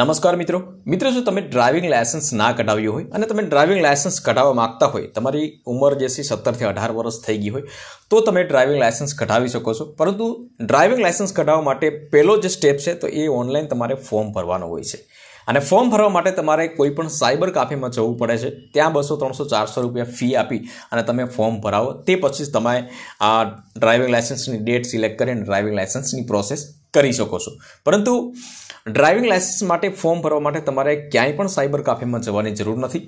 નમસ્કાર મિત્રો મિત્રો જો તમે ડ્રાઇવિંગ લાયસન્સ ના કઢાવ્યું હોય અને તમે ડ્રાઇવિંગ લાયસન્સ કઢાવવા માગતા હોય તમારી ઉંમર જે છે સત્તરથી અઢાર વર્ષ થઈ ગઈ હોય તો તમે ડ્રાઇવિંગ લાયસન્સ કઢાવી શકો છો પરંતુ ડ્રાઇવિંગ લાયસન્સ કઢાવવા માટે પહેલો જે સ્ટેપ છે તો એ ઓનલાઈન તમારે ફોર્મ ભરવાનો હોય છે અને ફોર્મ ભરવા માટે તમારે કોઈ પણ સાયબર કાફેમાં જવું પડે છે ત્યાં બસો ત્રણસો ચારસો રૂપિયા ફી આપી અને તમે ફોર્મ ભરાવો તે પછી જ તમે આ ડ્રાઇવિંગ લાયસન્સની ડેટ સિલેક્ટ કરીને ડ્રાઇવિંગ લાયસન્સની પ્રોસેસ કરી શકો છો પરંતુ ડ્રાઇવિંગ લાઇસન્સ માટે ફોર્મ ભરવા માટે તમારે ક્યાંય પણ સાયબર કાફેમાં જવાની જરૂર નથી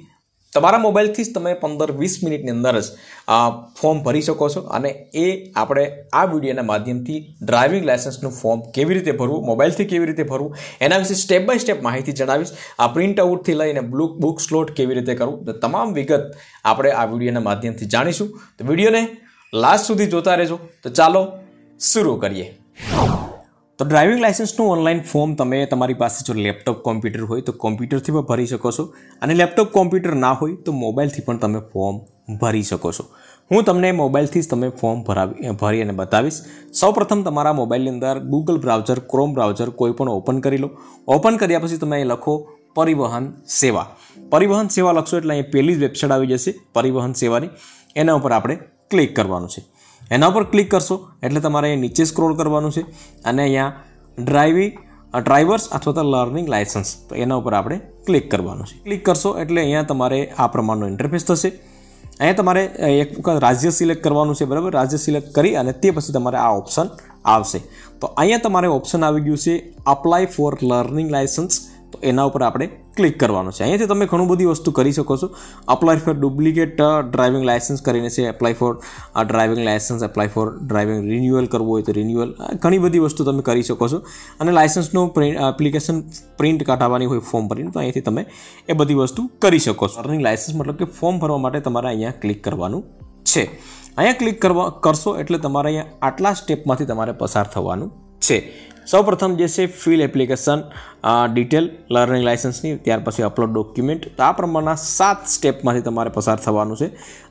તમારા મોબાઈલથી જ તમે પંદર વીસ મિનિટની અંદર જ આ ફોર્મ ભરી શકો છો અને એ આપણે આ વિડીયોના માધ્યમથી ડ્રાઇવિંગ લાઇસન્સનું ફોર્મ કેવી રીતે ભરવું મોબાઈલથી કેવી રીતે ભરવું એના વિશે સ્ટેપ બાય સ્ટેપ માહિતી જણાવીશ આ પ્રિન્ટ આઉટથી લઈને બ્લુ બુક સ્લોટ કેવી રીતે કરવું તમામ વિગત આપણે આ વિડીયોના માધ્યમથી જાણીશું તો વિડીયોને લાસ્ટ સુધી જોતા રહેજો તો ચાલો શરૂ કરીએ તો ડ્રાઇવિંગ લાઇસન્સનું ઓનલાઈન ફોર્મ તમે તમારી પાસે જો લેપટોપ કોમ્પ્યુટર હોય તો કોમ્પ્યુટરથી પણ ભરી શકો છો અને લેપટોપ કોમ્પ્યુટર ના હોય તો મોબાઈલથી પણ તમે ફોર્મ ભરી શકો છો હું તમને મોબાઈલથી જ તમે ફોર્મ ભરાવી ભરી અને બતાવીશ સૌપ્રથમ તમારા મોબાઈલની અંદર ગૂગલ બ્રાઉઝર ક્રોમ બ્રાઉઝર કોઈ પણ ઓપન કરી લો ઓપન કર્યા પછી તમે અહીં લખો પરિવહન સેવા પરિવહન સેવા લખશો એટલે અહીં પહેલી જ વેબસાઇટ આવી જશે પરિવહન સેવાની એના ઉપર આપણે ક્લિક કરવાનું છે એના પર ક્લિક કરશો એટલે તમારે અહીંયા નીચે સ્ક્રોલ કરવાનું છે અને અહીંયા ડ્રાઇવી ડ્રાઈવર્સ અથવા તો લર્નિંગ લાઇસન્સ તો એના ઉપર આપણે ક્લિક કરવાનું છે ક્લિક કરશો એટલે અહીંયા તમારે આ પ્રમાણનું ઇન્ટરફેસ થશે અહીંયા તમારે એક વખત રાજ્ય સિલેક્ટ કરવાનું છે બરાબર રાજ્ય સિલેક્ટ કરી અને તે પછી તમારે આ ઓપ્શન આવશે તો અહીંયા તમારે ઓપ્શન આવી ગયું છે અપ્લાય ફોર લર્નિંગ લાઇસન્સ તો એના ઉપર આપણે ક્લિક કરવાનું છે અહીંયાથી તમે ઘણું બધી વસ્તુ કરી શકો છો apply for duplicate driving licence કરીને છે એપ્લાય ફોર આ driving licence apply for driving renewal કરવું હોય તો રિન્યુઅલ ઘણી બધી વસ્તુ તમે કરી શકો છો અને લાઇસન્સનું પ્રિન્ટ એપ્લિકેશન પ્રિન્ટ કાઢાવવાની હોય ફોર્મ ભરીને તો અહીંયાથી તમે એ બધી વસ્તુ કરી શકો છો લર્નિંગ લાઇસન્સ મતલબ કે ફોર્મ ભરવા માટે તમારે અહીંયા ક્લિક કરવાનું છે અહીંયા ક્લિક કરવા કરશો એટલે તમારે અહીંયા આટલા સ્ટેપમાંથી તમારે પસાર થવાનું છે સૌપ્રથમ જે છે ફિલ એપ્લિકેશન ડિટેલ લર્નિંગ લાઇસન્સની ત્યાર પછી અપલોડ ડોક્યુમેન્ટ તો આ પ્રમાણના સાત સ્ટેપમાંથી તમારે પસાર થવાનું છે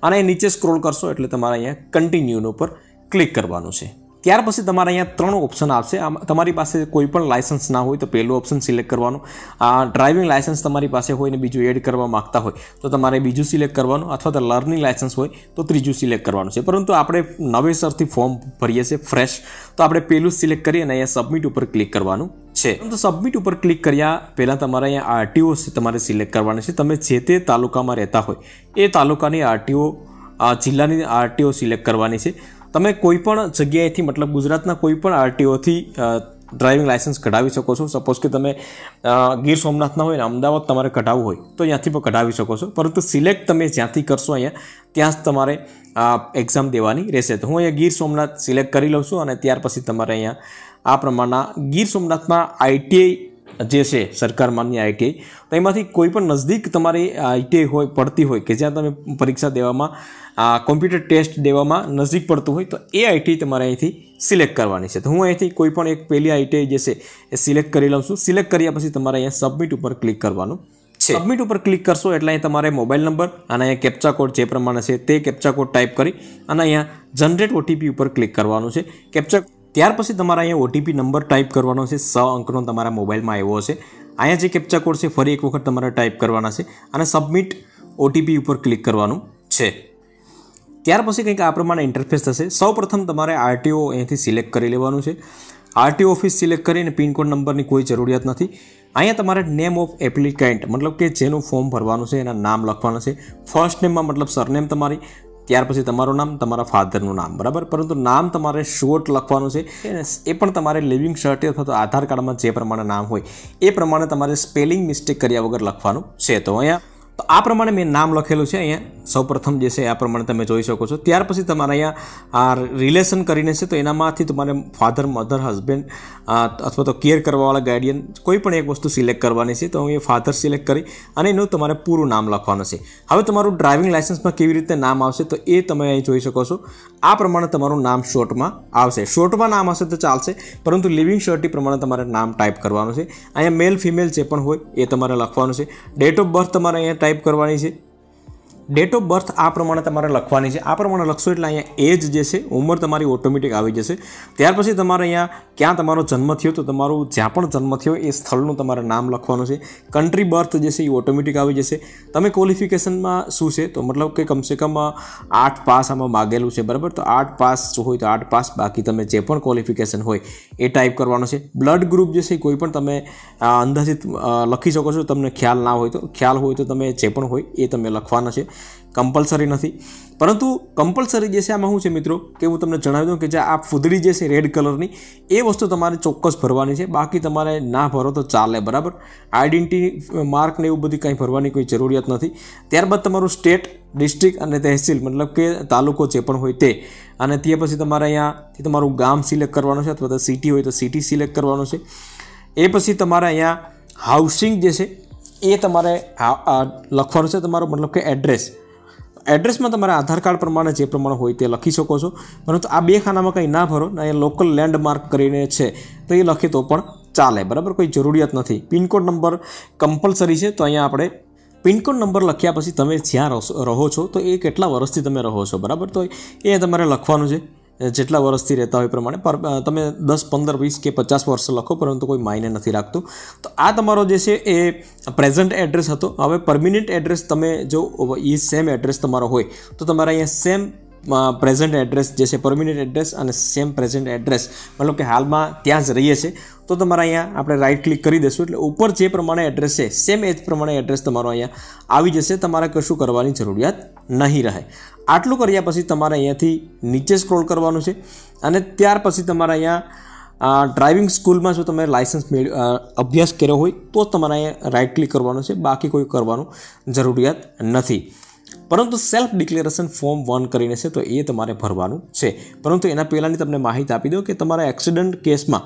અને નીચે સ્ક્રોલ કરશો એટલે તમારે અહીંયા કન્ટિન્યુનો ઉપર ક્લિક કરવાનું છે ત્યાર પછી તમારે અહીંયા ત્રણ ઓપ્શન આવશે આમ તમારી પાસે કોઈ પણ લાઇસન્સ ના હોય તો પહેલું ઓપ્શન સિલેક્ટ કરવાનું આ ડ્રાઇવિંગ લાઇસન્સ તમારી પાસે હોય ને બીજું એડ કરવા માગતા હોય તો તમારે બીજું સિલેક્ટ કરવાનું અથવા તો લર્નિંગ લાઇસન્સ હોય તો ત્રીજું સિલેક્ટ કરવાનું છે પરંતુ આપણે નવેસરથી ફોર્મ ભરીએ છીએ ફ્રેશ તો આપણે પહેલું સિલેક્ટ કરીએ અને અહીંયા સબમિટ ઉપર ક્લિક કરવાનું છે તો સબમિટ ઉપર ક્લિક કર્યા પહેલાં તમારે અહીંયા આરટીઓ તમારે સિલેક્ટ કરવાની છે તમે જે તે તાલુકામાં રહેતા હોય એ તાલુકાની આરટીઓ જિલ્લાની આરટીઓ સિલેક્ટ કરવાની છે તમે કોઈપણ જગ્યાએથી મતલબ ગુજરાતના કોઈપણ આરટીઓથી ડ્રાઇવિંગ લાઇસન્સ કઢાવી શકો છો સપોઝ કે તમે ગીર સોમનાથના હોય ને અમદાવાદ તમારે કઢાવવું હોય તો ત્યાંથી પણ કઢાવી શકો છો પરંતુ સિલેક્ટ તમે જ્યાંથી કરશો અહીંયા ત્યાં જ તમારે એક્ઝામ દેવાની રહેશે તો હું અહીંયા ગીર સોમનાથ સિલેક્ટ કરી લઉં છું અને ત્યાર પછી તમારે અહીંયા આ પ્રમાણના ગીર સોમનાથમાં આઈટીઆઈ જે છે સરકાર માન્ય આઈટીઆઈ તો એમાંથી કોઈ પણ નજદીક તમારી આઈટીઆઈ હોય પડતી હોય કે જ્યાં તમે પરીક્ષા દેવામાં કોમ્પ્યુટર ટેસ્ટ દેવામાં નજીક પડતું હોય તો એ આઈટી તમારે અહીંથી સિલેક્ટ કરવાની છે તો હું અહીંથી કોઈ પણ એક પહેલી આઈટીઆઈ જે છે એ સિલેક્ટ કરી લઉં છું સિલેક્ટ કર્યા પછી તમારે અહીંયા સબમિટ ઉપર ક્લિક કરવાનું છે સબમિટ ઉપર ક્લિક કરશો એટલે અહીં તમારે મોબાઈલ નંબર અને અહીંયા કેપ્ચા કોડ જે પ્રમાણે છે તે કેપ્ચા કોડ ટાઈપ કરી અને અહીંયા જનરેટ ઓટીપી ઉપર ક્લિક કરવાનું છે કેપ્ચા ત્યાર પછી તમારે અહીંયા ઓટીપી નંબર ટાઈપ કરવાનો છે સ અંકનો તમારા મોબાઈલમાં આવ્યો છે અહીંયા જે કેપ્ચા કોડ છે ફરી એક વખત તમારે ટાઈપ કરવાના છે અને સબમિટ ઓટીપી ઉપર ક્લિક કરવાનું છે ત્યાર પછી કંઈક આ પ્રમાણે ઇન્ટરફેસ થશે સૌપ્રથમ તમારે આરટીઓ અહીંયાથી સિલેક્ટ કરી લેવાનું છે આરટીઓ ઓફિસ સિલેક્ટ કરીને પિનકોડ નંબરની કોઈ જરૂરિયાત નથી અહીંયા તમારે નેમ ઓફ એપ્લિકન્ટ મતલબ કે જેનું ફોર્મ ભરવાનું છે એના નામ લખવાનું છે ફર્સ્ટ નેમમાં મતલબ સરનેમ તમારી ત્યાર પછી તમારું નામ તમારા ફાધરનું નામ બરાબર પરંતુ નામ તમારે શોર્ટ લખવાનું છે એ પણ તમારે લિવિંગ શર્ટ અથવા તો આધાર કાર્ડમાં જે પ્રમાણે નામ હોય એ પ્રમાણે તમારે સ્પેલિંગ મિસ્ટેક કર્યા વગર લખવાનું છે તો અહીંયા તો આ પ્રમાણે મેં નામ લખેલું છે અહીંયા સૌપ્રથમ જે છે આ પ્રમાણે તમે જોઈ શકો છો ત્યાર પછી તમારે અહીંયા આ રિલેશન કરીને છે તો એનામાંથી તમારે ફાધર મધર હસબન્ડ અથવા તો કેર કરવાવાળા ગાર્ડિયન કોઈ પણ એક વસ્તુ સિલેક્ટ કરવાની છે તો હું એ ફાધર સિલેક્ટ કરી અને એનું તમારે પૂરું નામ લખવાનું છે હવે તમારું ડ્રાઇવિંગ લાઇસન્સમાં કેવી રીતે નામ આવશે તો એ તમે અહીં જોઈ શકો છો આ પ્રમાણે તમારું નામ શોર્ટમાં આવશે શોર્ટમાં નામ હશે તો ચાલશે પરંતુ લિવિંગ શોર્ટી પ્રમાણે તમારે નામ ટાઈપ કરવાનું છે અહીંયા મેલ ફિમેલ જે પણ હોય એ તમારે લખવાનું છે ડેટ ઓફ બર્થ તમારે અહીંયા ટાઈપ કરવાની છે ડેટ ઓફ બર્થ આ પ્રમાણે તમારે લખવાની છે આ પ્રમાણે લખશો એટલે અહીંયા એજ જે છે ઉંમર તમારી ઓટોમેટિક આવી જશે ત્યાર પછી તમારે અહીંયા ક્યાં તમારો જન્મ થયો તો તમારું જ્યાં પણ જન્મ થયો એ સ્થળનું તમારે નામ લખવાનું છે કન્ટ્રી બર્થ જે છે એ ઓટોમેટિક આવી જશે તમે ક્વોલિફિકેશનમાં શું છે તો મતલબ કે કમસે કમ આઠ પાસ આમાં માગેલું છે બરાબર તો આઠ પાસ હોય તો આઠ પાસ બાકી તમે જે પણ ક્વોલિફિકેશન હોય એ ટાઈપ કરવાનો છે બ્લડ ગ્રુપ જે છે કોઈ પણ તમે અંદાજિત લખી શકો છો તમને ખ્યાલ ના હોય તો ખ્યાલ હોય તો તમે જે પણ હોય એ તમે લખવાના છે કમ્પલસરી નથી પરંતુ કમ્પલસરી જે છે આમાં શું છે મિત્રો કે હું તમને જણાવી દઉં કે જે આ ફૂદડી જે છે રેડ કલરની એ વસ્તુ તમારે ચોક્કસ ભરવાની છે બાકી તમારે ના ભરો તો ચાલે બરાબર આઈડેન્ટિટી માર્ક ને એવું બધી કંઈ ભરવાની કોઈ જરૂરિયાત નથી ત્યારબાદ તમારું સ્ટેટ ડિસ્ટ્રિક્ટ અને તહેસીલ મતલબ કે તાલુકો જે પણ હોય તે અને તે પછી તમારે અહીંયા તમારું ગામ સિલેક્ટ કરવાનું છે અથવા તો સિટી હોય તો સિટી સિલેક્ટ કરવાનું છે એ પછી તમારે અહીંયા હાઉસિંગ જે છે એ તમારે લખવાનું છે તમારો મતલબ કે એડ્રેસ એડ્રેસમાં તમારે આધાર કાર્ડ પ્રમાણે જે પ્રમાણે હોય તે લખી શકો છો પરંતુ આ બે ખાનામાં કંઈ ના ભરો અહીંયા લોકલ લેન્ડમાર્ક કરીને છે તો એ લખી તો પણ ચાલે બરાબર કોઈ જરૂરિયાત નથી પિનકોડ નંબર કમ્પલસરી છે તો અહીંયા આપણે પિનકોડ નંબર લખ્યા પછી તમે જ્યાં રહો છો તો એ કેટલા વર્ષથી તમે રહો છો બરાબર તો એ તમારે લખવાનું છે જેટલા વર્ષથી રહેતા હોય પ્રમાણે પર તમે દસ પંદર વીસ કે પચાસ વર્ષ લખો પરંતુ કોઈ માયને નથી રાખતું તો આ તમારો જે છે એ પ્રેઝન્ટ એડ્રેસ હતો હવે પરમિનન્ટ એડ્રેસ તમે જો એ સેમ એડ્રેસ તમારો હોય તો તમારે અહીંયા સેમ પ્રેઝન્ટ એડ્રેસ જે છે પરમિનન્ટ એડ્રેસ અને સેમ પ્રેઝન્ટ એડ્રેસ મતલબ કે હાલમાં ત્યાં જ રહીએ છીએ તો તમારે અહીંયા આપણે રાઇટ ક્લિક કરી દઈશું એટલે ઉપર જે પ્રમાણે એડ્રેસ છે સેમ એ જ પ્રમાણે એડ્રેસ તમારો અહીંયા આવી જશે તમારે કશું કરવાની જરૂરિયાત નહીં રહે આટલું કર્યા પછી તમારે અહીંયાથી નીચે સ્ક્રોલ કરવાનું છે અને ત્યાર પછી તમારે અહીંયા ડ્રાઇવિંગ સ્કૂલમાં જો તમે લાઇસન્સ મેળ અભ્યાસ કર્યો હોય તો તમારે અહીંયા રાઇટ ક્લિક કરવાનું છે બાકી કોઈ કરવાનું જરૂરિયાત નથી પરંતુ સેલ્ફ ડિક્લેરેશન ફોર્મ વન કરીને છે તો એ તમારે ભરવાનું છે પરંતુ એના પહેલાંની તમને માહિતી આપી દો કે તમારા એક્સિડન્ટ કેસમાં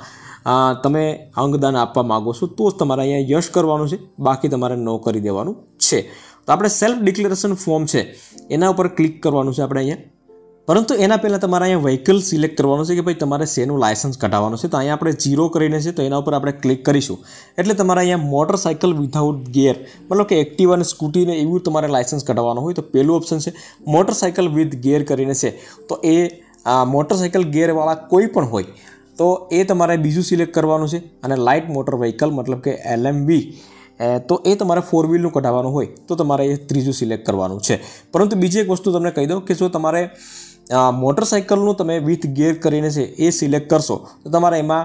તમે અંગદાન આપવા માગો છો તો જ તમારે અહીંયા યશ કરવાનું છે બાકી તમારે નો કરી દેવાનું છે તો આપણે સેલ્ફ ડિક્લેરેશન ફોર્મ છે એના ઉપર ક્લિક કરવાનું છે આપણે અહીંયા પરંતુ એના પહેલાં તમારે અહીંયા વ્હીકલ સિલેક્ટ કરવાનું છે કે ભાઈ તમારે શેનું લાયસન્સ કઢાવવાનું છે તો અહીંયા આપણે ઝીરો કરીને છે તો એના ઉપર આપણે ક્લિક કરીશું એટલે તમારે અહીંયા મોટરસાઇકલ વિધાઉટ ગિયર મતલબ કે એક્ટિવા અને સ્કૂટીને એવું તમારે લાયસન્સ કઢાવવાનું હોય તો પહેલું ઓપ્શન છે મોટરસાઇકલ વિથ ગિયર કરીને છે તો એ મોટરસાઇકલ ગિયરવાળા કોઈ પણ હોય તો એ તમારે બીજું સિલેક્ટ કરવાનું છે અને લાઇટ મોટર વ્હીકલ મતલબ કે એલએમવી તો એ તમારે ફોર વ્હીલનું કઢાવવાનું હોય તો તમારે એ ત્રીજું સિલેક્ટ કરવાનું છે પરંતુ બીજી એક વસ્તુ તમને કહી દઉં કે જો તમારે મોટરસાઇકલનું તમે વિથ ગેર કરીને છે એ સિલેક્ટ કરશો તો તમારે એમાં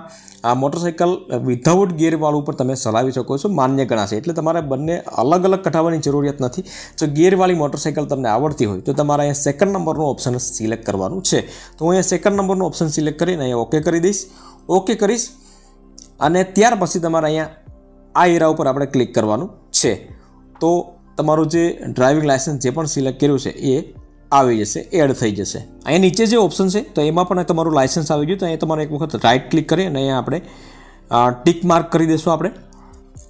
આ મોટરસાઇકલ વિધાઉટ ગેરવાળું પણ તમે ચલાવી શકો છો માન્ય ગણાશે એટલે તમારે બંને અલગ અલગ કઢાવવાની જરૂરિયાત નથી જો ગેરવાળી મોટરસાઇકલ તમને આવડતી હોય તો તમારે અહીંયા સેકન્ડ નંબરનો ઓપ્શન સિલેક્ટ કરવાનું છે તો હું અહીંયા સેકન્ડ નંબરનો ઓપ્શન સિલેક્ટ કરીને અહીંયા ઓકે કરી દઈશ ઓકે કરીશ અને ત્યાર પછી તમારે અહીંયા આ એરા ઉપર આપણે ક્લિક કરવાનું છે તો તમારું જે ડ્રાઇવિંગ લાઇસન્સ જે પણ સિલેક્ટ કર્યું છે એ આવી જશે એડ થઈ જશે અહીંયા નીચે જે ઓપ્શન છે તો એમાં પણ તમારું લાઇસન્સ આવી ગયું તો અહીંયા તમારે એક વખત રાઇટ ક્લિક કરી અને અહીંયા આપણે ટીક માર્ક કરી દઈશું આપણે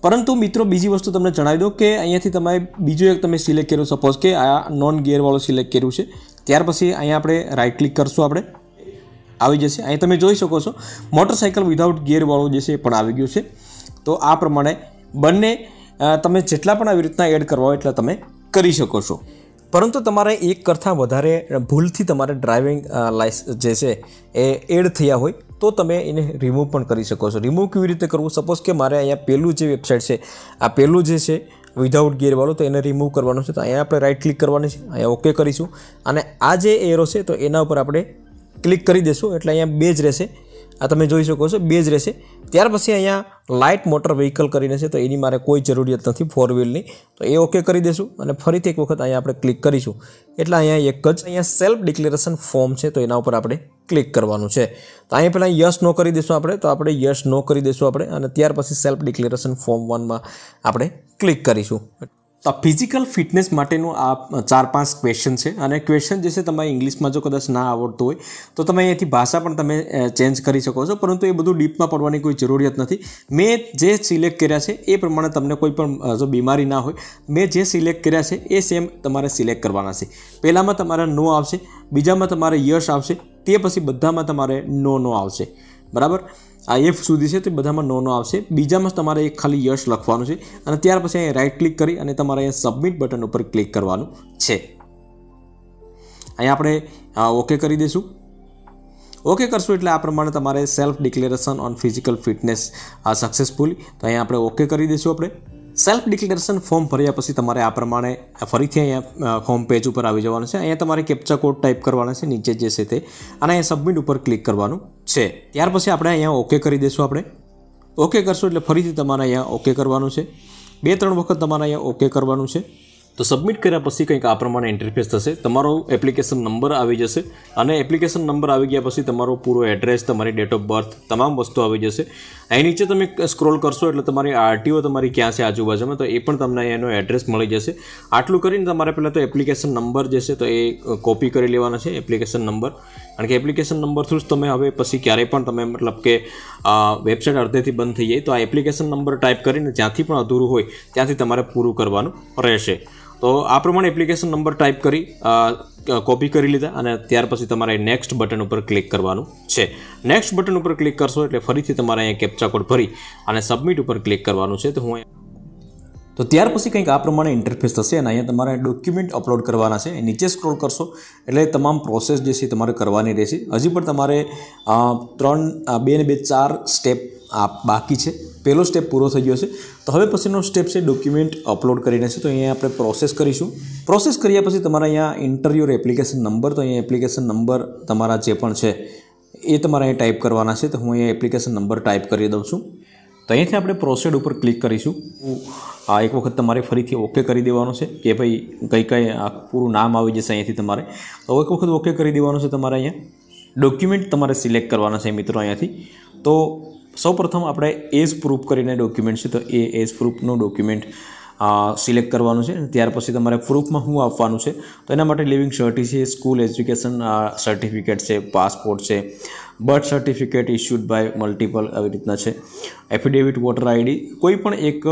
પરંતુ મિત્રો બીજી વસ્તુ તમને જણાવી દો કે અહીંયાથી તમે બીજું એક તમે સિલેક્ટ કર્યું સપોઝ કે આ નોન ગિયરવાળું સિલેક્ટ કર્યું છે ત્યાર પછી અહીંયા આપણે રાઇટ ક્લિક કરશું આપણે આવી જશે અહીંયા તમે જોઈ શકો છો મોટરસાઇકલ વિધાઉટ ગિયરવાળું જે છે એ પણ આવી ગયું છે તો આ પ્રમાણે બંને તમે જેટલા પણ આવી રીતના એડ કરવા હોય એટલા તમે કરી શકો છો પરંતુ તમારે એક કરતાં વધારે ભૂલથી તમારે ડ્રાઇવિંગ લાઇસ જે છે એ એડ થયા હોય તો તમે એને રિમૂવ પણ કરી શકો છો રિમૂવ કેવી રીતે કરવું સપોઝ કે મારે અહીંયા પહેલું જે વેબસાઇટ છે આ પહેલું જે છે વિધાઉટ ગિયરવાળું તો એને રિમૂવ કરવાનું છે તો અહીંયા આપણે રાઇટ ક્લિક કરવાની છે અહીંયા ઓકે કરીશું અને આ જે એરો છે તો એના ઉપર આપણે ક્લિક કરી દેશું એટલે અહીંયા બે જ રહેશે આ તમે જોઈ શકો છો બેઝ રહેશે ત્યાર પછી અહીંયા લાઇટ મોટર વ્હીકલ કરીને છે તો એની મારે કોઈ જરૂરિયાત નથી ફોર વ્હીલની તો એ ઓકે કરી દઈશું અને ફરીથી એક વખત અહીંયા આપણે ક્લિક કરીશું એટલે અહીંયા એક જ અહીંયા સેલ્ફ ડિક્લેરેશન ફોર્મ છે તો એના ઉપર આપણે ક્લિક કરવાનું છે તો અહીંયા પહેલાં યસ નો કરી દઈશું આપણે તો આપણે યસ નો કરી દઈશું આપણે અને ત્યાર પછી સેલ્ફ ડિક્લેરેશન ફોર્મ વનમાં આપણે ક્લિક કરીશું તો ફિઝિકલ ફિટનેસ માટેનું આ ચાર પાંચ ક્વેશ્ચન છે અને ક્વેશ્ચન જે છે તમારે ઇંગ્લિશમાં જો કદાચ ના આવડતું હોય તો તમે અહીંયાથી ભાષા પણ તમે ચેન્જ કરી શકો છો પરંતુ એ બધું ડીપમાં પડવાની કોઈ જરૂરિયાત નથી મેં જે સિલેક્ટ કર્યા છે એ પ્રમાણે તમને કોઈ પણ જો બીમારી ના હોય મેં જે સિલેક્ટ કર્યા છે એ સેમ તમારે સિલેક્ટ કરવાના છે પહેલાંમાં તમારા નો આવશે બીજામાં તમારે યશ આવશે તે પછી બધામાં તમારે નો નો આવશે બરાબર આ એફ સુધી છે તે બધામાં નો નો આવશે બીજામાં તમારે એક ખાલી યશ લખવાનું છે અને ત્યાર પછી અહીંયા રાઇટ ક્લિક કરી અને તમારે અહીંયા સબમિટ બટન ઉપર ક્લિક કરવાનું છે અહીંયા આપણે ઓકે કરી દઈશું ઓકે કરશું એટલે આ પ્રમાણે તમારે self declaration on physical fitness successfully તો અહીંયા આપણે ઓકે કરી દઈશું આપણે સેલ્ફ ડિક્લેરેશન ફોર્મ ભર્યા પછી તમારે આ પ્રમાણે ફરીથી અહીંયા હોમ પેજ ઉપર આવી જવાનું છે અહીંયા તમારે કેપ્ચા કોડ ટાઈપ કરવાનો છે નીચે જે છે તે અને અહીંયા સબમિટ ઉપર ક્લિક કરવાનું છે ત્યાર પછી આપણે અહીંયા ઓકે કરી દઈશું આપણે ઓકે કરશું એટલે ફરીથી તમારે અહીંયા ઓકે કરવાનું છે બે ત્રણ વખત તમારે અહીંયા ઓકે કરવાનું છે તો સબમિટ કર્યા પછી કંઈક આ પ્રમાણે ઇન્ટરફેસ થશે તમારો એપ્લિકેશન નંબર આવી જશે અને એપ્લિકેશન નંબર આવી ગયા પછી તમારો પૂરો એડ્રેસ તમારી ડેટ ઓફ બર્થ તમામ વસ્તુ આવી જશે અહીં નીચે તમે સ્ક્રોલ કરશો એટલે તમારી આરટીઓ તમારી ક્યાં છે આજુબાજુમાં તો એ પણ તમને એનો એડ્રેસ મળી જશે આટલું કરીને તમારે પહેલાં તો એપ્લિકેશન નંબર જે છે તો એ કોપી કરી લેવાનો છે એપ્લિકેશન નંબર કારણ કે એપ્લિકેશન નંબર થ્રુ જ તમે હવે પછી ક્યારેય પણ તમે મતલબ કે વેબસાઇટ અડધેથી બંધ થઈ જાય તો આ એપ્લિકેશન નંબર ટાઈપ કરીને જ્યાંથી પણ અધૂરું હોય ત્યાંથી તમારે પૂરું કરવાનું રહેશે તો આ પ્રમાણે એપ્લિકેશન નંબર ટાઈપ કરી કોપી કરી લીધા અને ત્યાર પછી તમારે નેક્સ્ટ બટન ઉપર ક્લિક કરવાનું છે નેક્સ્ટ બટન ઉપર ક્લિક કરશો એટલે ફરીથી તમારે અહીંયા કેપ્ચા કોડ ભરી અને સબમિટ ઉપર ક્લિક કરવાનું છે તો હું તો ત્યાર પછી કંઈક આ પ્રમાણે ઇન્ટરફેસ થશે અને અહીંયા તમારે ડોક્યુમેન્ટ અપલોડ કરવાના છે નીચે સ્ક્રોલ કરશો એટલે તમામ પ્રોસેસ જે છે તમારે કરવાની રહેશે હજી પણ તમારે ત્રણ બે ને બે ચાર સ્ટેપ બાકી છે પહેલો સ્ટેપ પૂરો થઈ ગયો છે તો હવે પછીનો સ્ટેપ છે ડોક્યુમેન્ટ અપલોડ કરીને છે તો અહીંયા આપણે પ્રોસેસ કરીશું પ્રોસેસ કર્યા પછી તમારા અહીંયા ઇન્ટરવ્યુર એપ્લિકેશન નંબર તો અહીંયા એપ્લિકેશન નંબર તમારા જે પણ છે એ તમારે અહીંયા ટાઈપ કરવાના છે તો હું અહીંયા એપ્લિકેશન નંબર ટાઈપ કરી દઉં છું તો અહીંયાથી આપણે પ્રોસેડ ઉપર ક્લિક કરીશું આ એક વખત તમારે ફરીથી ઓકે કરી દેવાનું છે કે ભાઈ કઈ કંઈ આ પૂરું નામ આવી જશે અહીંયાથી તમારે તો એક વખત ઓકે કરી દેવાનું છે તમારે અહીંયા ડોક્યુમેન્ટ તમારે સિલેક્ટ કરવાના છે મિત્રો અહીંયાથી તો સૌપ્રથમ આપણે એજ પ્રૂફ કરીને ડોક્યુમેન્ટ છે તો એ એજ પ્રૂફનું ડોક્યુમેન્ટ સિલેક્ટ કરવાનું છે ત્યાર પછી તમારે પ્રૂફમાં શું આપવાનું છે તો એના માટે લિવિંગ સર્ટી છે સ્કૂલ એજ્યુકેશન સર્ટિફિકેટ છે પાસપોર્ટ છે birth certificate issued by multiple આવી રીતના છે એફિડેવિટ વોટર આઈડી કોઈ પણ એક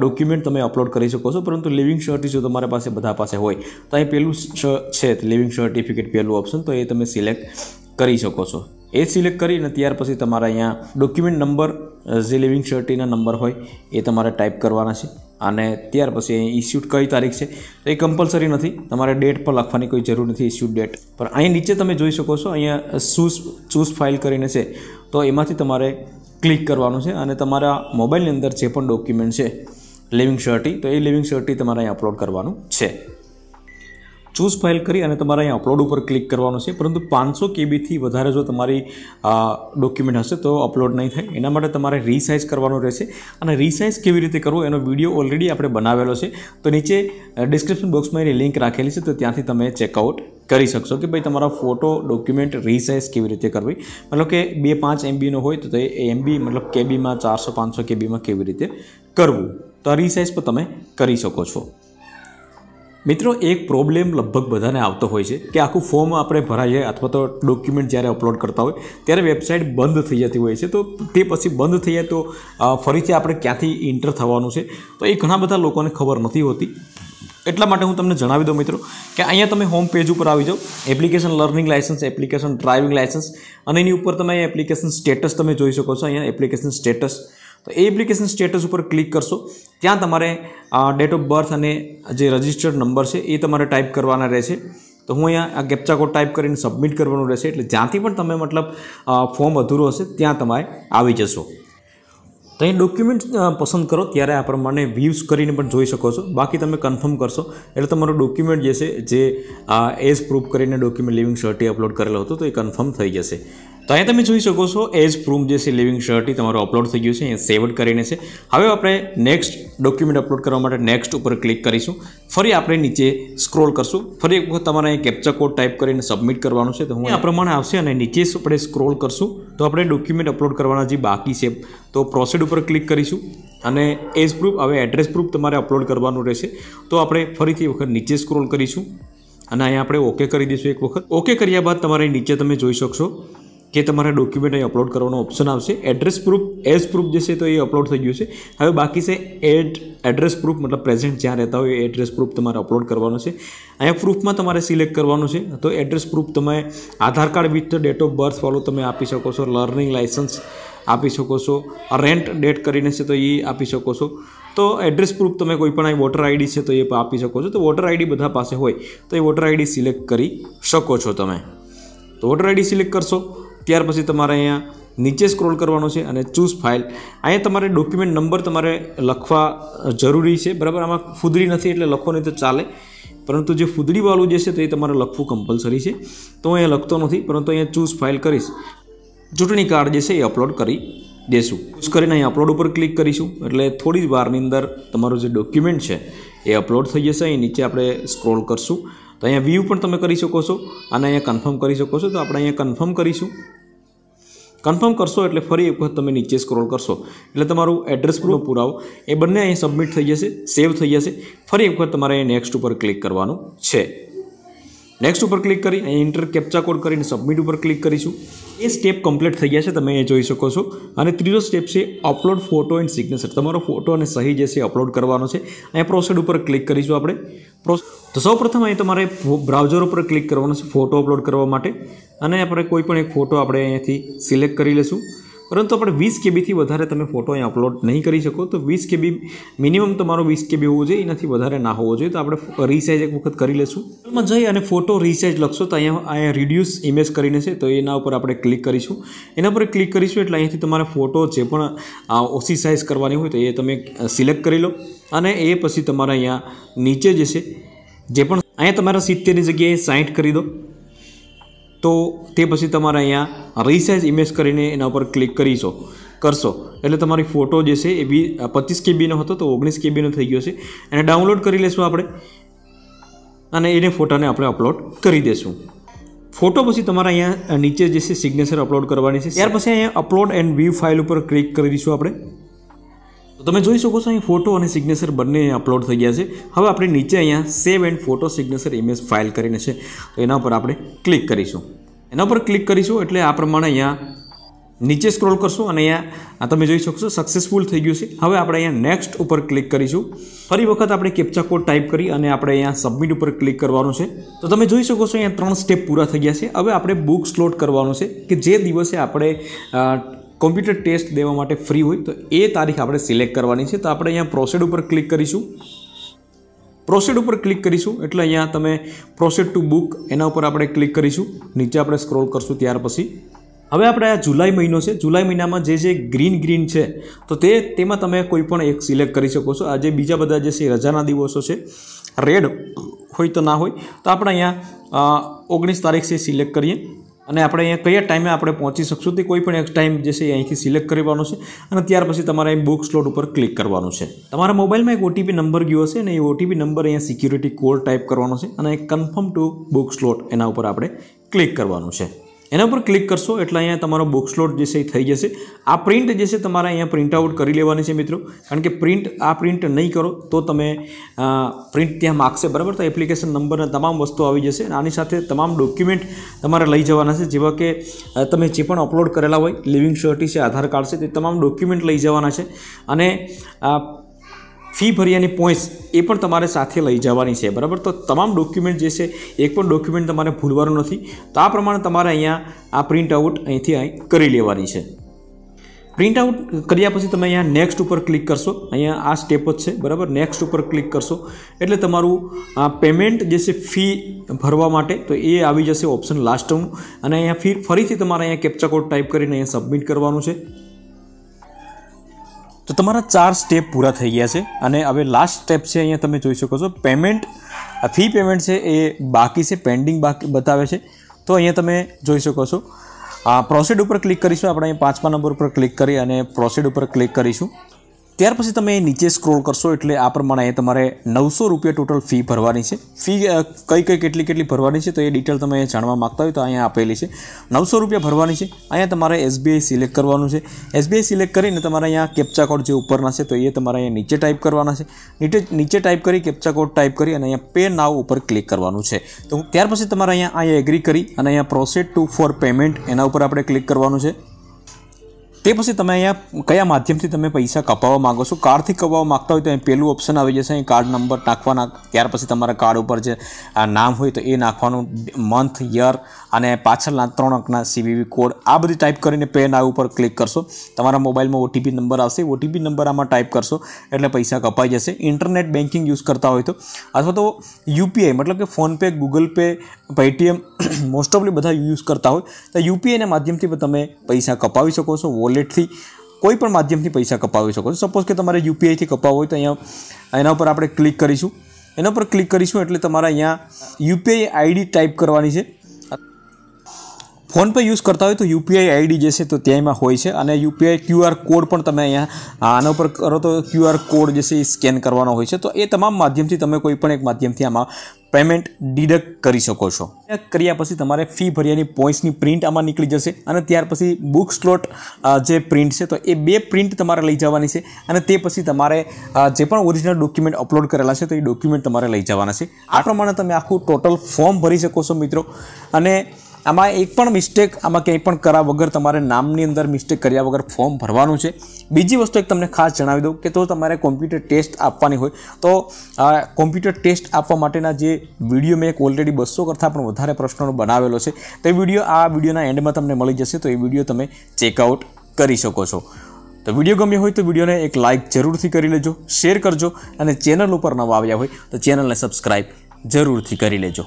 ડોક્યુમેન્ટ તમે અપલોડ કરી શકો છો પરંતુ લિવિંગ સર્ટી જો તમારા પાસે બધા પાસે હોય તો અહીં પહેલું છે લિવિંગ સર્ટિફિકેટ પહેલું ઓપ્શન તો એ તમે સિલેક્ટ કરી શકો છો એ સિલેક્ટ કરીને ત્યાર પછી તમારે અહીંયા ડોક્યુમેન્ટ નંબર જે લિવિંગ સર્ટીના નંબર હોય એ તમારે ટાઈપ કરવાના છે અને ત્યાર પછી અહીં ઇસ્યુડ કઈ તારીખ છે તો એ કમ્પલસરી નથી તમારે ડેટ પર લખવાની કોઈ જરૂર નથી ઇસ્યુડ ડેટ પણ અહીં નીચે તમે જોઈ શકો છો અહીંયા ચૂઝ ચૂઝ ફાઇલ કરીને છે તો એમાંથી તમારે ક્લિક કરવાનું છે અને તમારા મોબાઈલની અંદર જે પણ ડોક્યુમેન્ટ છે લિવિંગ સર્ટી તો એ લિવિંગ સર્ટી તમારે અહીં અપલોડ કરવાનું છે ચૂઝ ફાઇલ કરી અને તમારે અહીંયા અપલોડ ઉપર ક્લિક કરવાનું છે પરંતુ પાંચસો કેબીથી વધારે જો તમારી ડોક્યુમેન્ટ હશે તો અપલોડ નહીં થાય એના માટે તમારે રીસાઇઝ કરવાનું રહેશે અને રીસાઇઝ કેવી રીતે કરવું એનો વિડીયો ઓલરેડી આપણે બનાવેલો છે તો નીચે ડિસ્ક્રિપ્શન બોક્સમાં એની લિંક રાખેલી છે તો ત્યાંથી તમે ચેકઆઉટ કરી શકશો કે ભાઈ તમારા ફોટો ડોક્યુમેન્ટ રીસાઇઝ કેવી રીતે કરવી મતલબ કે બે પાંચ એમબીનો હોય તો તે એમબી મતલબ કેબીમાં ચારસો પાંચસો કેબીમાં કેવી રીતે કરવું તો આ રીસાઇઝ પણ તમે કરી શકો છો મિત્રો એક પ્રોબ્લેમ લગભગ બધાને આવતો હોય છે કે આખું ફોર્મ આપણે ભરાઈએ અથવા તો ડોક્યુમેન્ટ જ્યારે અપલોડ કરતા હોય ત્યારે વેબસાઇટ બંધ થઈ જતી હોય છે તો તે પછી બંધ થઈ જાય તો ફરીથી આપણે ક્યાંથી ઇન્ટર થવાનું છે તો એ ઘણા બધા લોકોને ખબર નથી હોતી એટલા માટે હું તમને જણાવી દઉં મિત્રો કે અહીંયા તમે હોમ પેજ ઉપર આવી જાઓ application learning licence application driving licence અને એની ઉપર તમે એપ્લિકેશન સ્ટેટસ તમે જોઈ શકો છો અહીંયા એપ્લિકેશન સ્ટેટસ તો એ એપ્લિકેશન સ્ટેટસ ઉપર ક્લિક કરશો ત્યાં તમારે ડેટ ઓફ બર્થ અને જે રજિસ્ટર્ડ નંબર છે એ તમારે ટાઈપ કરવાના રહેશે તો હું અહીંયા આ કેપ્ચા કોડ ટાઈપ કરીને સબમિટ કરવાનું રહેશે એટલે જ્યાંથી પણ તમે મતલબ ફોર્મ અધૂરું હશે ત્યાં તમારે આવી જશો તો અહીં ડોક્યુમેન્ટ પસંદ કરો ત્યારે આ પ્રમાણે વ્યૂઝ કરીને પણ જોઈ શકો છો બાકી તમે કન્ફર્મ કરશો એટલે તમારું ડોક્યુમેન્ટ જે છે જે એઝ પ્રૂફ કરીને ડોક્યુમેન્ટ લિવિંગ સર્ટી અપલોડ કરેલો હતો તો એ કન્ફર્મ થઈ જશે તો અહીંયા તમે જોઈ શકો છો એઝ પ્રૂફ જે છે લિવિંગ શર્ટી તમારું અપલોડ થઈ ગયું છે અહીંયા સેવડ કરીને છે હવે આપણે નેક્સ્ટ ડોક્યુમેન્ટ અપલોડ કરવા માટે નેક્સ્ટ ઉપર ક્લિક કરીશું ફરી આપણે નીચે સ્ક્રોલ કરશું ફરી એક વખત તમારે અહીંયા કેપ્ચા કોડ ટાઈપ કરીને સબમિટ કરવાનું છે તો હું આ પ્રમાણે આવશે અને નીચે આપણે સ્ક્રોલ કરશું તો આપણે ડોક્યુમેન્ટ અપલોડ કરવાના જે બાકી છે તો પ્રોસેડ ઉપર ક્લિક કરીશું અને એજ પ્રૂફ હવે એડ્રેસ પ્રૂફ તમારે અપલોડ કરવાનું રહેશે તો આપણે ફરીથી વખત નીચે સ્ક્રોલ કરીશું અને અહીંયા આપણે ઓકે કરી દઈશું એક વખત ઓકે કર્યા બાદ તમારે નીચે તમે જોઈ શકશો કે તમારા ડોક્યુમેન્ટ અહીં અપલોડ કરવાનો ઓપ્શન આવશે એડ્રેસ પ્રૂફ એજ પ્રૂફ જે છે તો એ અપલોડ થઈ ગયું છે હવે બાકી છે એડ એડ્રેસ પ્રૂફ મતલબ પ્રેઝન્ટ જ્યાં રહેતા હોય એ એડ્રેસ પ્રૂફ તમારે અપલોડ કરવાનું છે અહીંયા પ્રૂફમાં તમારે સિલેક્ટ કરવાનું છે તો એડ્રેસ પ્રૂફ તમે Aadhaar card with date of birth વાળો તમે આપી શકો છો લર્નિંગ લાઇસન્સ આપી શકો છો રેન્ટ ડેટ કરીને છે તો એ આપી શકો છો તો એડ્રેસ પ્રૂફ તમે કોઈ પણ વોટર આઈડી છે તો એ આપી શકો છો તો વોટર આઈડી બધા પાસે હોય તો એ વોટર આઈડી સિલેક્ટ કરી શકો છો તમે તો વોટર આઈડી સિલેક્ટ કરશો ત્યાર પછી તમારે અહીંયા નીચે સ્ક્રોલ કરવાનો છે અને ચૂઝ ફાઇલ અહીંયા તમારે ડોક્યુમેન્ટ નંબર તમારે લખવા જરૂરી છે બરાબર આમાં ફૂદડી નથી એટલે લખો નહીં તો ચાલે પરંતુ જે ફૂદડીવાળું જે છે તે તમારે લખવું કમ્પલસરી છે તો હું અહીંયા લખતો નથી પરંતુ અહીંયા ચૂઝ ફાઇલ કરીશ ચૂંટણી કાર્ડ જે છે એ અપલોડ કરી દેશું ચૂઝ કરીને અહીંયા અપલોડ ઉપર ક્લિક કરીશું એટલે થોડી જ વારની અંદર તમારું જે ડોક્યુમેન્ટ છે એ અપલોડ થઈ જશે અહીં નીચે આપણે સ્ક્રોલ કરશું તો અહીંયા વ્યૂ પણ તમે કરી શકો છો અને અહીંયા કન્ફર્મ કરી શકો છો તો આપણે અહીંયા કન્ફર્મ કરીશું કન્ફર્મ કરશો એટલે ફરી એક વખત તમે નીચે સ્ક્રોલ કરશો એટલે તમારું એડ્રેસ પ્રૂફ પુરાવો એ બંને અહીં સબમિટ થઈ જશે સેવ થઈ જશે ફરી એક વખત તમારે અહીં નેક્સ્ટ ઉપર ક્લિક કરવાનું છે નેક્સ્ટ ઉપર ક્લિક કરી અહીં ઇન્ટર કેપ્ચા કોડ કરીને સબમિટ ઉપર ક્લિક કરીશું એ સ્ટેપ કમ્પ્લીટ થઈ ગયા છે તમે એ જોઈ શકો છો અને ત્રીજો સ્ટેપ છે અપલોડ ફોટો એન્ડ સિગ્નેચર તમારો ફોટો અને સહી જે છે અપલોડ કરવાનો છે અહીંયા પ્રોસેડ ઉપર ક્લિક કરીશું આપણે પ્રોસ તો સૌ પ્રથમ અહીં તમારે બ્રાઉઝર ઉપર ક્લિક કરવાનું છે ફોટો અપલોડ કરવા માટે અને આપણે કોઈ પણ એક ફોટો આપણે અહીંયાથી સિલેક્ટ કરી લઈશું પરંતુ આપણે વીસ કેબીથી વધારે તમે ફોટો અહીં અપલોડ નહીં કરી શકો તો વીસ કેબી મિનિમમ તમારો વીસ કેબી હોવો જોઈએ એનાથી વધારે ના હોવો જોઈએ તો આપણે રિસાઇઝ એક વખત કરી લઈશું એમાં જઈ અને ફોટો રિસાઇઝ લખશો તો અહીંયા અહીંયા રિડ્યુસ ઇમેજ કરીને છે તો એના ઉપર આપણે ક્લિક કરીશું એના ઉપર ક્લિક કરીશું એટલે અહીંયાથી તમારે ફોટો જે પણ ઓછી સાઇઝ કરવાની હોય તો એ તમે સિલેક્ટ કરી લો અને એ પછી તમારે અહીંયા નીચે જે છે જે પણ અહીંયા તમારા સિત્તેરની જગ્યાએ સાઠ કરી દો તો તે પછી તમારે અહીંયા રીસાઇઝ ઇમેજ કરીને એના ઉપર ક્લિક કરીશો કરશો એટલે તમારી ફોટો જે છે એ બી પચીસ કેબીનો હતો તો ઓગણીસ કેબીનો થઈ ગયો છે એને ડાઉનલોડ કરી લેશું આપણે અને એને ફોટાને આપણે અપલોડ કરી દેશું ફોટો પછી તમારા અહીંયા નીચે જે છે સિગ્નેચર અપલોડ કરવાની છે ત્યાર પછી અહીંયા અપલોડ એન્ડ વ્યૂ ફાઇલ ઉપર ક્લિક કરી દઈશું આપણે તમે જોઈ શકો છો અહીં ફોટો અને સિગ્નેચર બંને અપલોડ થઈ ગયા છે હવે આપણે નીચે અહીંયા save and photo signature image file કરીને છે તો એના ઉપર આપણે ક્લિક કરીશું એના પર ક્લિક કરીશું એટલે આ પ્રમાણે અહીંયા નીચે સ્ક્રોલ કરશું અને અહીંયા તમે જોઈ શકશો સક્સેસફુલ થઈ ગયું છે હવે આપણે અહીંયા નેક્સ્ટ ઉપર ક્લિક કરીશું ફરી વખત આપણે કેપ્ચા કોડ ટાઈપ કરી અને આપણે અહીંયા સબમિટ ઉપર ક્લિક કરવાનું છે તો તમે જોઈ શકો છો અહીંયા ત્રણ સ્ટેપ પૂરા થઈ ગયા છે હવે આપણે બુક સ્લોટ કરવાનું છે કે જે દિવસે આપણે કોમ્પ્યુટર ટેસ્ટ દેવા માટે ફ્રી હોય તો એ તારીખ આપણે સિલેક્ટ કરવાની છે તો આપણે અહીંયા પ્રોસેડ ઉપર ક્લિક કરીશું પ્રોસેડ ઉપર ક્લિક કરીશું એટલે અહીંયા તમે પ્રોસેડ ટુ બુક એના ઉપર આપણે ક્લિક કરીશું નીચે આપણે સ્ક્રોલ કરશું ત્યાર પછી હવે આપણે આ જુલાઈ મહિનો છે જુલાઈ મહિનામાં જે જે ગ્રીન ગ્રીન છે તો તે તેમાં તમે કોઈ પણ એક સિલેક્ટ કરી શકો છો આજે બીજા બધા જે છે રજાના દિવસો છે રેડ હોય તો ના હોય તો આપણે અહીંયા ઓગણીસ તારીખ છે સિલેક્ટ કરીએ અને આપણે અહીંયા કયા ટાઈમે આપણે પહોંચી શકશું તે કોઈ પણ એક ટાઈમ જે છે અહીંથી સિલેક્ટ કરવાનો છે અને ત્યાર પછી તમારે અહીં બુક સ્લોટ ઉપર ક્લિક કરવાનું છે તમારા મોબાઈલમાં એક ઓટીપી નંબર ગયો હશે અને એ ઓટીપી નંબર અહીંયા સિક્યુરિટી કોડ ટાઈપ કરવાનો છે અને કન્ફર્મ ટુ બુક સ્લોટ એના ઉપર આપણે ક્લિક કરવાનું છે એના પર ક્લિક કરશો એટલે અહીંયા તમારો બુક સ્લોટ જે છે એ થઈ જશે આ પ્રિન્ટ જે છે તમારે અહીંયા પ્રિન્ટ આઉટ કરી લેવાની છે મિત્રો કારણ કે પ્રિન્ટ આ પ્રિન્ટ નહીં કરો તો તમે પ્રિન્ટ ત્યાં માગશે બરાબર તો એપ્લિકેશન નંબરના તમામ વસ્તુ આવી જશે આની સાથે તમામ ડોક્યુમેન્ટ તમારે લઈ જવાના છે જેવા કે તમે જે પણ અપલોડ કરેલા હોય લિવિંગ સર્ટી છે આધાર કાર્ડ છે તે તમામ ડોક્યુમેન્ટ લઈ જવાના છે અને ફી ભર્યાની પોઈન્ટ્સ એ પણ તમારે સાથે લઈ જવાની છે બરાબર તો તમામ ડોક્યુમેન્ટ જે છે એક પણ ડોક્યુમેન્ટ તમારે ભૂલવાનું નથી તો આ પ્રમાણે તમારે અહીંયા આ પ્રિન્ટ આઉટ અહીંથી અહીં કરી લેવાની છે પ્રિન્ટ આઉટ કર્યા પછી તમે અહીંયા નેક્સ્ટ ઉપર ક્લિક કરશો અહીંયા આ સ્ટેપ જ છે બરાબર નેક્સ્ટ ઉપર ક્લિક કરશો એટલે તમારું આ પેમેન્ટ જે છે ફી ભરવા માટે તો એ આવી જશે ઓપ્શન લાસ્ટનું અને અહીંયા ફી ફરીથી તમારે અહીંયા કેપ્ચા કોડ ટાઈપ કરીને અહીંયા સબમિટ કરવાનું છે તો તમારા ચાર સ્ટેપ પૂરા થઈ ગયા છે અને હવે લાસ્ટ સ્ટેપ છે અહીંયા તમે જોઈ શકો છો પેમેન્ટ ફી પેમેન્ટ છે એ બાકી છે પેન્ડિંગ બાકી બતાવે છે તો અહીંયા તમે જોઈ શકો છો આ પ્રોસેડ ઉપર ક્લિક કરીશું આપણે અહીંયા પાંચમા નંબર ઉપર ક્લિક કરી અને પ્રોસેડ ઉપર ક્લિક કરીશું ત્યાર પછી તમે નીચે સ્ક્રોલ કરશો એટલે આ પ્રમાણે અહીંયા તમારે નવસો રૂપિયા ટોટલ ફી ભરવાની છે ફી કઈ કઈ કેટલી કેટલી ભરવાની છે તો એ ડિટેલ તમે જાણવા માગતા હોય તો અહીંયા આપેલી છે નવસો રૂપિયા ભરવાની છે અહીંયા તમારે એસબીઆઈ સિલેક્ટ કરવાનું છે એસબીઆઈ સિલેક્ટ કરીને તમારે અહીંયા કેપ્ચા કોડ જે ઉપરના છે તો એ તમારે અહીંયા નીચે ટાઈપ કરવાના છે નીચે નીચે ટાઈપ કરી કેપ્ચા કોડ ટાઈપ કરી અને અહીંયા પે નાવ ઉપર ક્લિક કરવાનું છે તો ત્યાર પછી તમારે અહીંયા અહીંયા એગ્રી કરી અને અહીંયા પ્રોસેડ ટુ ફોર પેમેન્ટ એના ઉપર આપણે ક્લિક કરવાનું છે તે પછી તમે અહીંયા કયા માધ્યમથી તમે પૈસા કપાવવા માગો છો કાર્ડથી કપાવવા માગતા હોય તો અહીં પહેલું ઓપ્શન આવી જશે અહીં કાર્ડ નંબર નાખવાના ત્યાર પછી તમારા કાર્ડ ઉપર જે નામ હોય તો એ નાખવાનું મંથ યર અને પાછળના ત્રણ અંકના સીવીવી કોડ આ બધી ટાઈપ કરીને પેન આ ઉપર ક્લિક કરશો તમારા મોબાઈલમાં ઓટીપી નંબર આવશે ઓટીપી નંબર આમાં ટાઈપ કરશો એટલે પૈસા કપાઈ જશે ઇન્ટરનેટ બેન્કિંગ યુઝ કરતા હોય તો અથવા તો યુપીઆઈ મતલબ કે PhonePe Google Pay Paytm most ઓફલી બધા યુઝ કરતા હોય તો યુપીઆઈના માધ્યમથી પણ તમે પૈસા કપાવી શકો છો વોલેટ વોલેટથી કોઈ પણ માધ્યમથી પૈસા કપાવી શકો છો સપોઝ કે તમારે યુપીઆઈથી કપાવવો હોય તો અહીંયા એના ઉપર આપણે ક્લિક કરીશું એના પર ક્લિક કરીશું એટલે તમારે અહીંયા યુપીઆઈ આઈડી ટાઈપ કરવાની છે ફોન ફોનપે યુઝ કરતા હોય તો યુપીઆઈ આઈડી જે છે તો ત્યાંમાં હોય છે અને યુપીઆઈ ક્યુઆર કોડ પણ તમે અહીંયા આના ઉપર કરો તો ક્યુઆર કોડ જે છે એ સ્કેન કરવાનો હોય છે તો એ તમામ માધ્યમથી તમે કોઈ પણ એક માધ્યમથી આમાં પેમેન્ટ ડિડક્ટ કરી શકો છો કર્યા પછી તમારે ફી ભર્યાની પોઈન્ટ્સની પ્રિન્ટ આમાં નીકળી જશે અને ત્યાર પછી બુક સ્લોટ જે પ્રિન્ટ છે તો એ બે પ્રિન્ટ તમારે લઈ જવાની છે અને તે પછી તમારે જે પણ ઓરિજિનલ ડોક્યુમેન્ટ અપલોડ કરેલા છે તો એ ડોક્યુમેન્ટ તમારે લઈ જવાના છે આ પ્રમાણે તમે આખું ટોટલ ફોર્મ ભરી શકો છો મિત્રો અને આમાં એક પણ મિસ્ટેક આમાં ક્યાંય પણ કરા વગર તમારે નામની અંદર મિસ્ટેક કર્યા વગર ફોર્મ ભરવાનું છે બીજી વસ્તુ એક તમને ખાસ જણાવી દઉં કે તો તમારે કોમ્પ્યુટર ટેસ્ટ આપવાની હોય તો કોમ્પ્યુટર ટેસ્ટ આપવા માટેના જે વિડીયો મેં એક ઓલરેડી બસો કરતાં પણ વધારે પ્રશ્નોનો બનાવેલો છે તે વિડીયો આ વિડીયોના એન્ડમાં તમને મળી જશે તો એ વિડીયો તમે ચેકઆઉટ કરી શકો છો તો વિડીયો ગમ્યો હોય તો વિડીયોને એક લાઇક જરૂરથી કરી લેજો શેર કરજો અને ચેનલ ઉપર નવા આવ્યા હોય તો ચેનલને સબસ્ક્રાઈબ જરૂરથી કરી લેજો